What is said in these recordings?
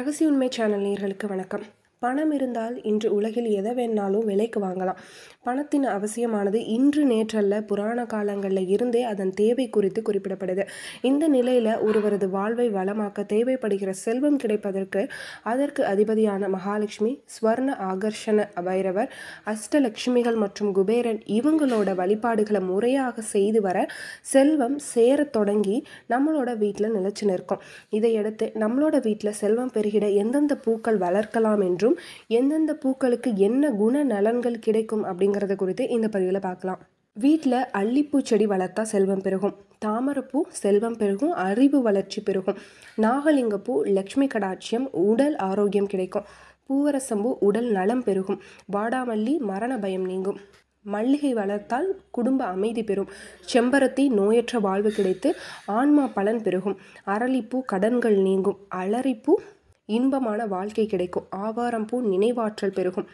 ரகசிய உண்மை சேனல் நேர்களுக்கு வணக்கம் பணம் இருந்தால் இன்று உலகில் எதை வேணாலும் விலைக்கு வாங்கலாம் பணத்தின் அவசியமானது இன்று நேற்றல்ல புராண காலங்களில் இருந்தே அதன் தேவை குறித்து குறிப்பிடப்படுது இந்த நிலையில் ஒருவரது வாழ்வை வளமாக்க தேவைப்படுகிற செல்வம் கிடைப்பதற்கு அதற்கு அதிபதியான மகாலட்சுமி ஸ்வர்ண ஆகர்ஷண பைரவர் அஷ்டலட்சுமிகள் மற்றும் குபேரன் இவங்களோட வழிபாடுகளை முறையாக செய்து வர செல்வம் சேர தொடங்கி நம்மளோட வீட்டில் நிலச்சி நிற்கும் இதையடுத்து நம்மளோட வீட்டில் செல்வம் பெருகிட எந்தெந்த பூக்கள் வளர்க்கலாம் என்றும் மற்றும் எந்தெந்த பூக்களுக்கு என்ன குண நலன்கள் கிடைக்கும் அப்படிங்கிறத குறித்து இந்த பதிவில் பார்க்கலாம் வீட்டில் அள்ளிப்பூ செடி வளர்த்தா செல்வம் பெருகும் தாமரைப்பூ செல்வம் பெருகும் அறிவு வளர்ச்சி பெருகும் நாகலிங்கப்பூ லக்ஷ்மி கடாட்சியம் உடல் ஆரோக்கியம் கிடைக்கும் பூவரசம்பூ உடல் நலம் பெருகும் வாடாமல்லி மரண பயம் நீங்கும் மல்லிகை வளர்த்தால் குடும்ப அமைதி பெறும் செம்பருத்தி நோயற்ற வாழ்வு கிடைத்து ஆன்மா பலன் பெருகும் அரளிப்பூ கடன்கள் நீங்கும் அலரிப்பூ இன்பமான வாழ்க்கை கிடைக்கும் ஆவாரம் பூ நினைவாற்றல் பெருகும்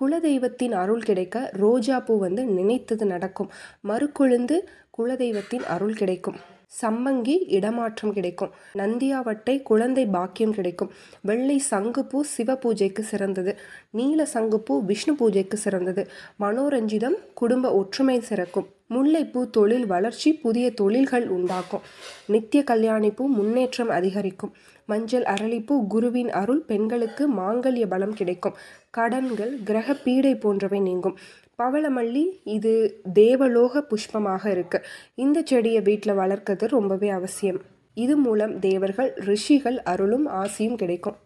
குலதெய்வத்தின் அருள் கிடைக்க ரோஜா பூ வந்து நினைத்தது நடக்கும் மறுக்கொழுந்து குலதெய்வத்தின் அருள் கிடைக்கும் சம்மங்கி இடமாற்றம் கிடைக்கும் நந்தியாவட்டை குழந்தை பாக்கியம் கிடைக்கும் வெள்ளை சங்குப்பூ சிவ பூஜைக்கு சிறந்தது நீல சங்குப்பூ விஷ்ணு பூஜைக்கு சிறந்தது மனோரஞ்சிதம் குடும்ப ஒற்றுமை சிறக்கும் முல்லைப்பூ தொழில் வளர்ச்சி புதிய தொழில்கள் உண்டாக்கும் நித்திய கல்யாணிப்பூ முன்னேற்றம் அதிகரிக்கும் மஞ்சள் அரளிப்பூ குருவின் அருள் பெண்களுக்கு மாங்கல்ய பலம் கிடைக்கும் கடன்கள் கிரக பீடை போன்றவை நீங்கும் பவளமல்லி இது தேவலோக புஷ்பமாக இருக்குது இந்த செடியை வீட்டில் வளர்க்கிறது ரொம்பவே அவசியம் இது மூலம் தேவர்கள் ரிஷிகள் அருளும் ஆசியும் கிடைக்கும்